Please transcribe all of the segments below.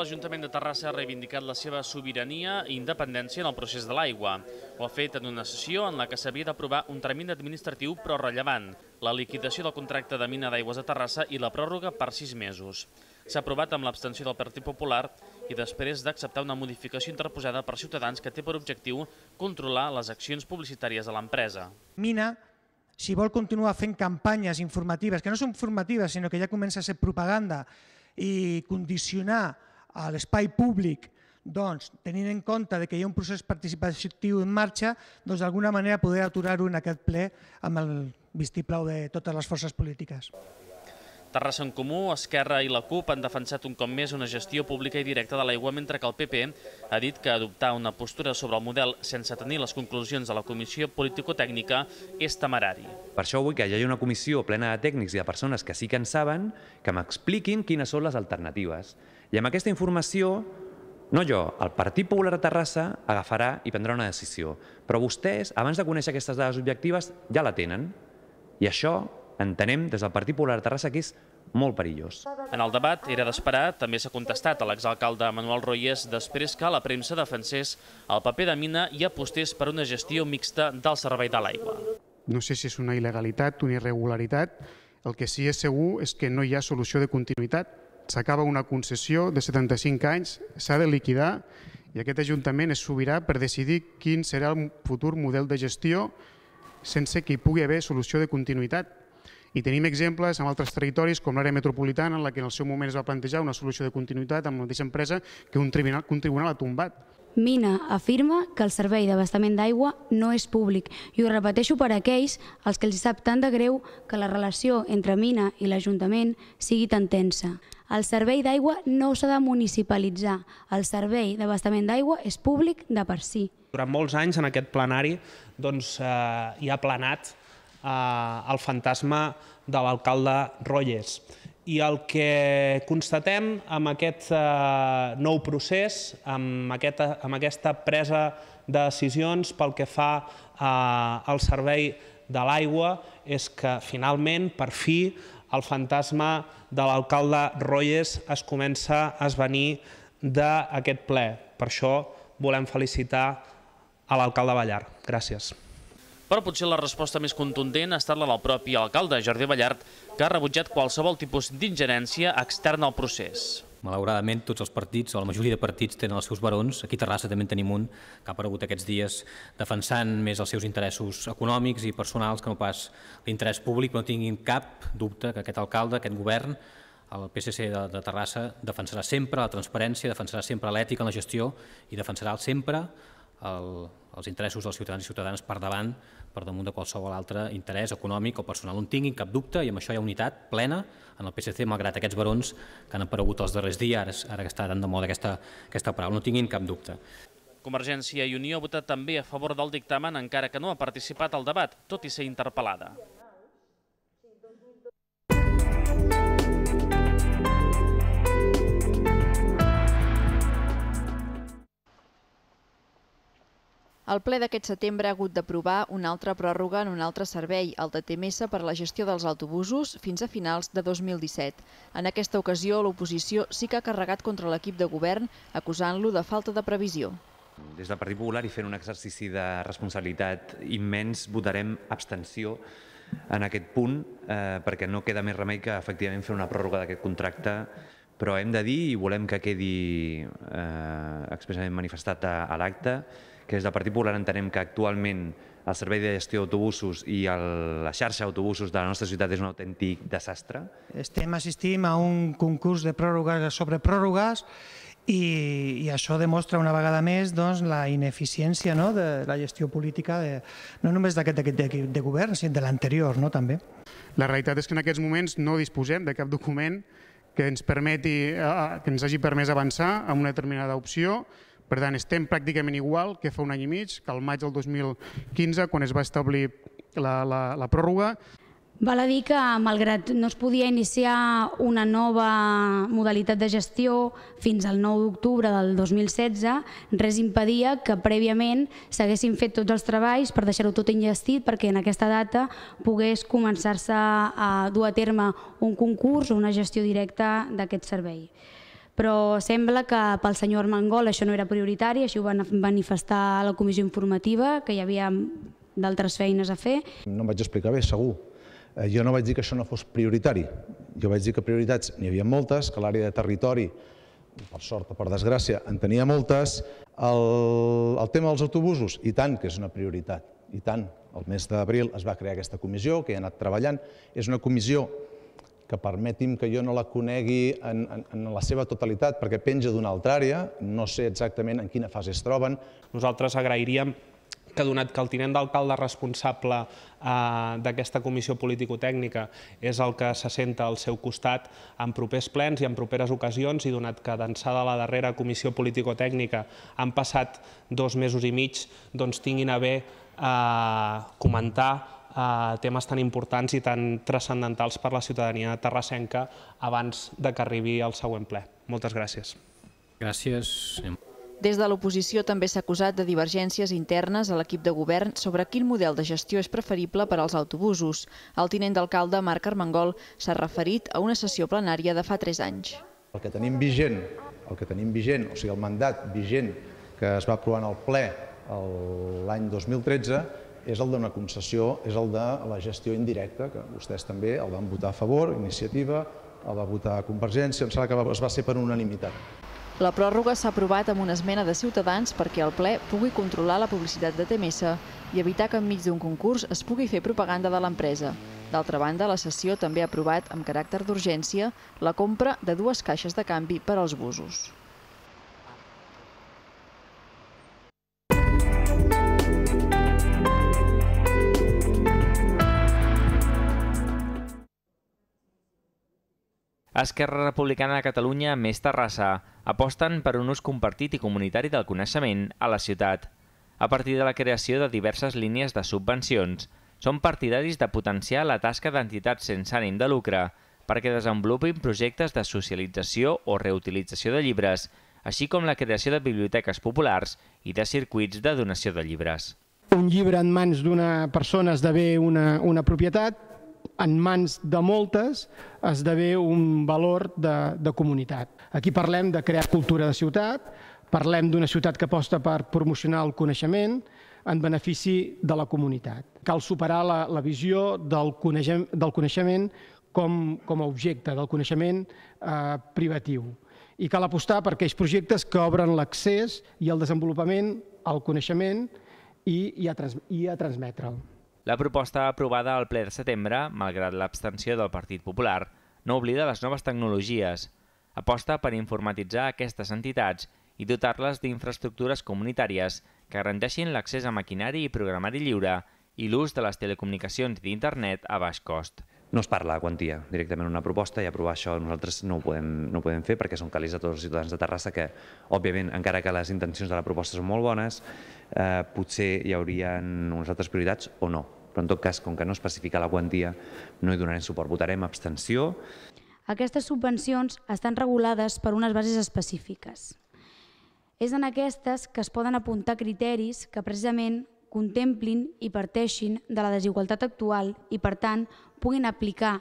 l'Ajuntament de Terrassa ha reivindicat la seva sobirania i independència en el procés de l'aigua. Ho ha fet en una sessió en la que s'havia d'aprovar un termini administratiu però rellevant, la liquidació del contracte de mina d'aigües de Terrassa i la pròrroga per sis mesos. S'ha aprovat amb l'abstenció del Partit Popular i després d'acceptar una modificació interposada per Ciutadans que té per objectiu controlar les accions publicitàries de l'empresa. Mina si vol continuar fent campanyes informatives, que no són formatives, sinó que ja comença a ser propaganda, i condicionar a l'espai públic doncs, tenint en compte que hi ha un procés participatiu en marxa, doncs d'alguna manera poder aturar-ho en aquest ple amb el vistiplau de totes les forces polítiques. Terrassa en Comú, Esquerra i la CUP han defensat un cop més una gestió pública i directa de l'aigua, mentre que el PP ha dit que adoptar una postura sobre el model sense tenir les conclusions de la Comissió politico tècnica és temerari. Per això vull que hi hagi una comissió plena de tècnics i de persones que sí que en saben, que m'expliquin quines són les alternatives. I amb aquesta informació, no jo, el Partit Popular de Terrassa agafarà i prendrà una decisió. Però vostès, abans de conèixer aquestes dades objectives, ja la tenen. I això entenem des del Partit Popular de Terrassa que és molt perillós. En el debat era d'esperar, també s'ha contestat a l'exalcalde Manuel Royes després que la premsa defensés el paper de mina i apostés per una gestió mixta del servei de l'aigua. No sé si és una il·legalitat, una irregularitat. El que sí és segur és que no hi ha solució de continuïtat s'acaba una concessió de 75 anys, s'ha de liquidar i aquest Ajuntament es sobirà per decidir quin serà el futur model de gestió sense que hi pugui haver solució de continuïtat. I tenim exemples en altres territoris com l'àrea metropolitana en la que en el seu moment es va plantejar una solució de continuïtat amb la mateixa empresa que un tribunal, que un tribunal ha tombat. Mina afirma que el servei d'abastament d'aigua no és públic i ho repeteixo per aquells als que els sap tan de greu que la relació entre Mina i l'Ajuntament sigui tan tensa. El servei d'aigua no s'ha de municipalitzar. El servei d'abastament d'aigua és públic de per si. Durant molts anys en aquest plenari doncs, eh, hi ha planat eh, el fantasma de l'alcalde Rolles i el que constatem amb aquest eh, nou procés, amb, aquest, amb aquesta presa de decisions pel que fa eh, al servei de l'aigua, és que finalment, per fi, el fantasma de l'alcalde Royes es comença a esvenir d'aquest ple. Per això volem felicitar a l'alcalde Ballar. Gràcies però potser la resposta més contundent ha estat la del propi alcalde, Jordi Ballart, que ha rebutjat qualsevol tipus d'ingerència externa al procés. Malauradament, tots els partits, o la majoria de partits, tenen els seus barons. Aquí a Terrassa també en tenim un que ha aparegut aquests dies defensant més els seus interessos econòmics i personals que no pas l'interès públic, però no tinguin cap dubte que aquest alcalde, aquest govern, el PSC de, de Terrassa defensarà sempre la transparència, defensarà sempre l'ètica en la gestió i defensarà sempre el, els interessos dels ciutadans i ciutadanes per davant, per damunt de qualsevol altre interès econòmic o personal. No en tinguin cap dubte i amb això hi ha unitat plena en el PSC, malgrat aquests barons que han aparegut els darrers dies, ara, ara que està tan de moda aquesta, aquesta paraula, no tinguin cap dubte. Convergència i Unió ha votat també a favor del dictamen, encara que no ha participat al debat, tot i ser interpel·lada. El ple d'aquest setembre ha hagut d'aprovar una altra pròrroga en un altre servei, el de TMS per la gestió dels autobusos, fins a finals de 2017. En aquesta ocasió, l'oposició sí que ha carregat contra l'equip de govern, acusant-lo de falta de previsió. Des del Partit Popular i fent un exercici de responsabilitat immens votarem abstenció en aquest punt eh, perquè no queda més remei que efectivament fer una pròrroga d'aquest contracte però hem de dir i volem que quedi eh, expressament manifestat a, a l'acte que des del Partit Popular entenem que actualment el servei de gestió d'autobusos i el, la xarxa d'autobusos de la nostra ciutat és un autèntic desastre. Estem assistint a un concurs de pròrrogues sobre pròrrogues i, i això demostra una vegada més doncs, la ineficiència no, de la gestió política, de, no només d'aquest de, de govern, sinó de l'anterior no, també. La realitat és que en aquests moments no disposem de cap document que ens, permeti, eh, eh, que ens hagi permès avançar en una determinada opció per tant, estem pràcticament igual que fa un any i mig, que al maig del 2015, quan es va establir la, la, la pròrroga. Val a dir que, malgrat no es podia iniciar una nova modalitat de gestió fins al 9 d'octubre del 2016, res impedia que prèviament s'haguessin fet tots els treballs per deixar-ho tot enllestit perquè en aquesta data pogués començar-se a dur a terme un concurs o una gestió directa d'aquest servei però sembla que pel senyor Armengol això no era prioritari, així ho van manifestar a la comissió informativa, que hi havia d'altres feines a fer. No em vaig explicar bé, segur. Eh, jo no vaig dir que això no fos prioritari. Jo vaig dir que prioritats n'hi havia moltes, que l'àrea de territori per sort o per desgràcia, en tenia moltes. El, el tema dels autobusos, i tant que és una prioritat, i tant. El mes d'abril es va crear aquesta comissió, que ha anat treballant. És una comissió que permeti'm que jo no la conegui en, en, en la seva totalitat perquè penja d'una altra àrea, no sé exactament en quina fase es troben. Nosaltres agrairíem que donat que el tinent d'alcalde responsable eh, d'aquesta comissió político-tècnica és el que se senta al seu costat en propers plens i en properes ocasions i donat que d'ençà de la darrera comissió político-tècnica han passat dos mesos i mig, doncs tinguin a bé eh, comentar temes tan importants i tan transcendentals per la ciutadania terrassenca abans de que arribi el següent ple. Moltes gràcies. Gràcies. Des de l'oposició també s'ha acusat de divergències internes a l'equip de govern sobre quin model de gestió és preferible per als autobusos. El tinent d'alcalde, Marc Armengol, s'ha referit a una sessió plenària de fa tres anys. El que tenim vigent, el que tenim vigent, o sigui el mandat vigent que es va aprovar en el ple l'any 2013 és el d'una concessió, és el de la gestió indirecta, que vostès també el van votar a favor, iniciativa, el va votar a Convergència, em sembla que es va ser per unanimitat. La pròrroga s'ha aprovat amb una esmena de Ciutadans perquè el ple pugui controlar la publicitat de TMS i evitar que enmig d'un concurs es pugui fer propaganda de l'empresa. D'altra banda, la sessió també ha aprovat amb caràcter d'urgència la compra de dues caixes de canvi per als busos. Esquerra Republicana de Catalunya més Terrassa aposten per un ús compartit i comunitari del coneixement a la ciutat. A partir de la creació de diverses línies de subvencions, són partidaris de potenciar la tasca d'entitats sense ànim de lucre perquè desenvolupin projectes de socialització o reutilització de llibres, així com la creació de biblioteques populars i de circuits de donació de llibres. Un llibre en mans d'una persona esdevé una, una propietat, en mans de moltes esdevé un valor de, de comunitat. Aquí parlem de crear cultura de ciutat, parlem d'una ciutat que aposta per promocionar el coneixement en benefici de la comunitat. Cal superar la, la visió del coneixement, del coneixement com, com a objecte, del coneixement eh, privatiu. I cal apostar per aquells projectes que obren l'accés i el desenvolupament al coneixement i, i a, trans, a transmetre'l. La proposta aprovada al ple de setembre, malgrat l'abstenció del Partit Popular, no oblida les noves tecnologies. Aposta per informatitzar aquestes entitats i dotar-les d'infraestructures comunitàries que garanteixin l'accés a maquinari i programari lliure i l'ús de les telecomunicacions i d'internet a baix cost. No es parla de quantia, directament una proposta i aprovar això nosaltres no ho podem, no ho podem fer perquè són calés a tots els ciutadans de Terrassa que, òbviament, encara que les intencions de la proposta són molt bones, eh, potser hi haurien unes altres prioritats o no però en tot cas, com que no especifica la quantia, no hi donarem suport. Votarem abstenció. Aquestes subvencions estan regulades per unes bases específiques. És en aquestes que es poden apuntar criteris que precisament contemplin i parteixin de la desigualtat actual i, per tant, puguin aplicar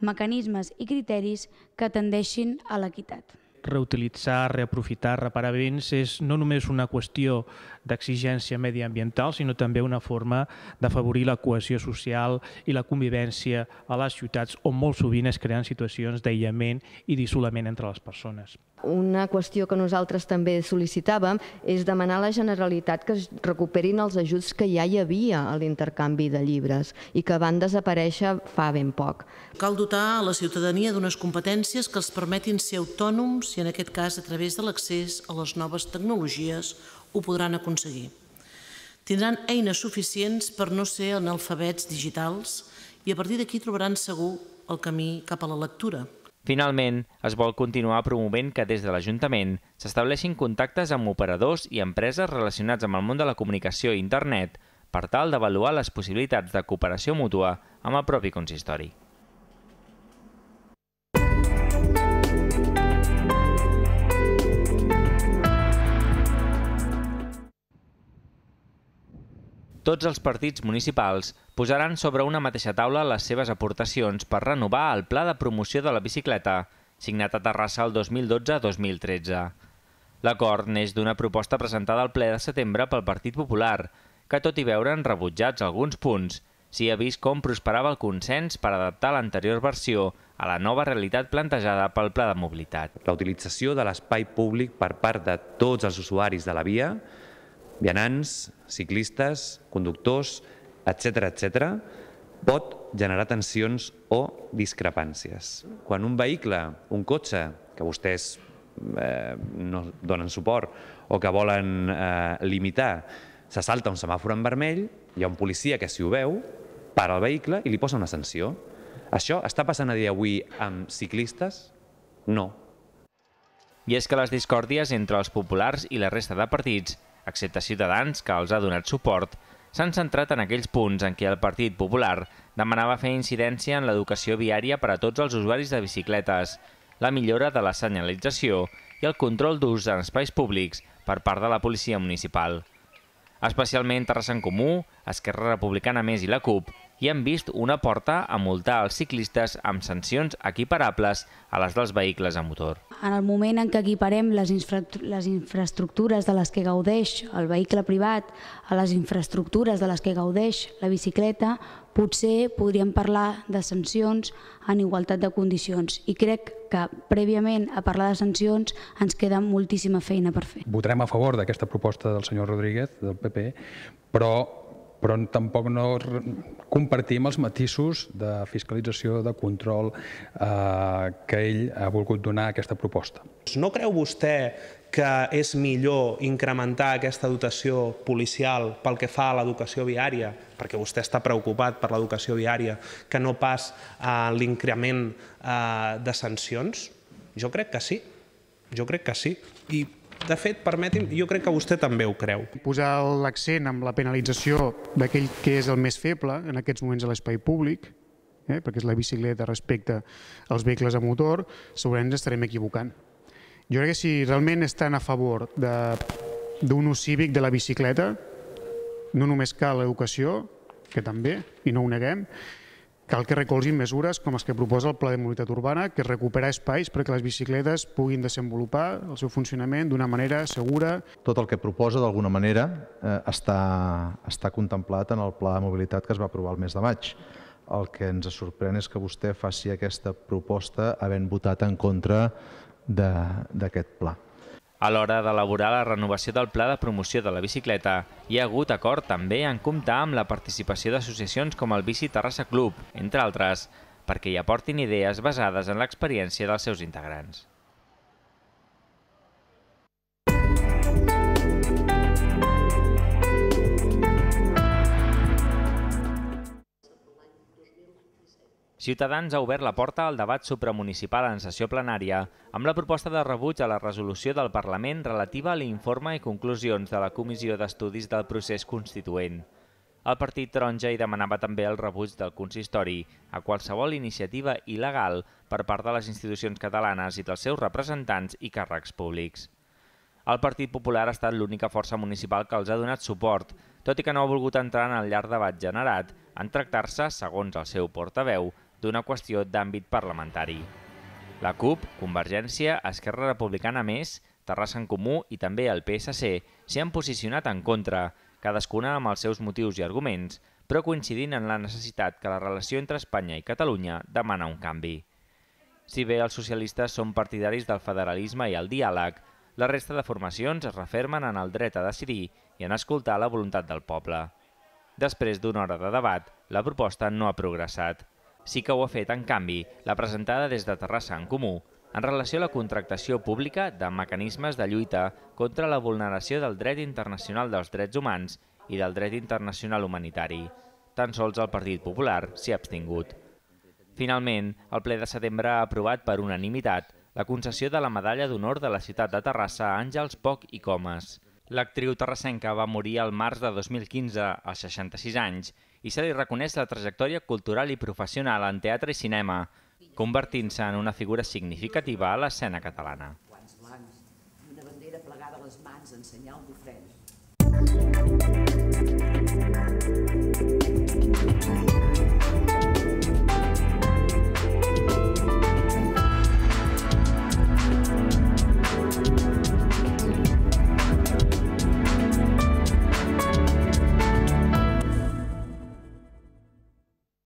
mecanismes i criteris que tendeixin a l'equitat reutilitzar, reaprofitar, reparar béns és no només una qüestió d'exigència mediambiental, sinó també una forma d'afavorir la cohesió social i la convivència a les ciutats on molt sovint es creen situacions d'aïllament i d'isolament entre les persones. Una qüestió que nosaltres també sol·licitàvem és demanar a la Generalitat que es recuperin els ajuts que ja hi havia a l'intercanvi de llibres i que van desaparèixer fa ben poc. Cal dotar a la ciutadania d'unes competències que els permetin ser autònoms i en aquest cas a través de l'accés a les noves tecnologies ho podran aconseguir. Tindran eines suficients per no ser analfabets digitals i a partir d'aquí trobaran segur el camí cap a la lectura. Finalment, es vol continuar promovent que des de l'Ajuntament s'estableixin contactes amb operadors i empreses relacionats amb el món de la comunicació i internet per tal d'avaluar les possibilitats de cooperació mútua amb el propi consistori. Tots els partits municipals posaran sobre una mateixa taula les seves aportacions per renovar el Pla de Promoció de la Bicicleta, signat a Terrassa el 2012-2013. L'acord neix d'una proposta presentada al ple de setembre pel Partit Popular, que tot i veure'n rebutjats alguns punts, s'hi ha vist com prosperava el consens per adaptar l'anterior versió a la nova realitat plantejada pel Pla de Mobilitat. La utilització de l'espai públic per part de tots els usuaris de la via vianants, ciclistes, conductors, etc etc, pot generar tensions o discrepàncies. Quan un vehicle, un cotxe, que vostès eh, no donen suport o que volen eh, limitar, se salta un semàfor en vermell, hi ha un policia que si ho veu, para el vehicle i li posa una sanció. Això està passant a dia avui amb ciclistes? No. I és que les discòrdies entre els populars i la resta de partits excepte Ciutadans, que els ha donat suport, s'han centrat en aquells punts en què el Partit Popular demanava fer incidència en l'educació viària per a tots els usuaris de bicicletes, la millora de la senyalització i el control d'ús en espais públics per part de la policia municipal. Especialment Terrassa en Comú, Esquerra Republicana Més i la CUP i han vist una porta a multar els ciclistes amb sancions equiparables a les dels vehicles a motor. En el moment en què equiparem les, infra les infraestructures de les que gaudeix el vehicle privat a les infraestructures de les que gaudeix la bicicleta, potser podríem parlar de sancions en igualtat de condicions i crec que prèviament a parlar de sancions ens queda moltíssima feina per fer. Votarem a favor d'aquesta proposta del senyor Rodríguez, del PP, però però tampoc no compartim els matisos de fiscalització, de control eh, que ell ha volgut donar a aquesta proposta. No creu vostè que és millor incrementar aquesta dotació policial pel que fa a l'educació viària, perquè vostè està preocupat per l'educació viària, que no pas a eh, l'increment eh, de sancions? Jo crec que sí, jo crec que sí. I de fet, permeti'm, jo crec que vostè també ho creu. Posar l'accent amb la penalització d'aquell que és el més feble en aquests moments a l'espai públic, eh, perquè és la bicicleta respecte als vehicles a motor, segurament ens estarem equivocant. Jo crec que si realment estan a favor d'un ús cívic de la bicicleta, no només cal l'educació, que també, i no ho neguem, Cal que recolzin mesures com les que proposa el Pla de Mobilitat Urbana, que recuperar espais perquè les bicicletes puguin desenvolupar el seu funcionament d'una manera segura. Tot el que proposa, d'alguna manera, eh, està, està contemplat en el Pla de Mobilitat que es va aprovar el mes de maig. El que ens sorprèn és que vostè faci aquesta proposta havent votat en contra d'aquest pla. A l'hora d'elaborar la renovació del Pla de Promoció de la Bicicleta, hi ha hagut acord també en comptar amb la participació d'associacions com el Bici Terrassa Club, entre altres, perquè hi aportin idees basades en l'experiència dels seus integrants. Ciutadans ha obert la porta al debat supramunicipal en sessió plenària amb la proposta de rebuig a la resolució del Parlament relativa a l'informe i conclusions de la Comissió d'Estudis del Procés Constituent. El partit taronja hi demanava també el rebuig del consistori a qualsevol iniciativa il·legal per part de les institucions catalanes i dels seus representants i càrrecs públics. El Partit Popular ha estat l'única força municipal que els ha donat suport, tot i que no ha volgut entrar en el llarg debat generat en tractar-se, segons el seu portaveu, d'una qüestió d'àmbit parlamentari. La CUP, Convergència, Esquerra Republicana Més, Terrassa en Comú i també el PSC s'hi han posicionat en contra, cadascuna amb els seus motius i arguments, però coincidint en la necessitat que la relació entre Espanya i Catalunya demana un canvi. Si bé els socialistes són partidaris del federalisme i el diàleg, la resta de formacions es refermen en el dret a decidir i en escoltar la voluntat del poble. Després d'una hora de debat, la proposta no ha progressat sí que ho ha fet, en canvi, la presentada des de Terrassa en Comú en relació a la contractació pública de mecanismes de lluita contra la vulneració del dret internacional dels drets humans i del dret internacional humanitari. Tan sols el Partit Popular s'hi ha abstingut. Finalment, el ple de setembre ha aprovat per unanimitat la concessió de la Medalla d'Honor de la ciutat de Terrassa a Àngels Poc i Comas. L'actriu terrassenca va morir al març de 2015, als 66 anys, i se li reconeix la trajectòria cultural i professional en teatre i cinema, convertint-se en una figura significativa a l'escena catalana.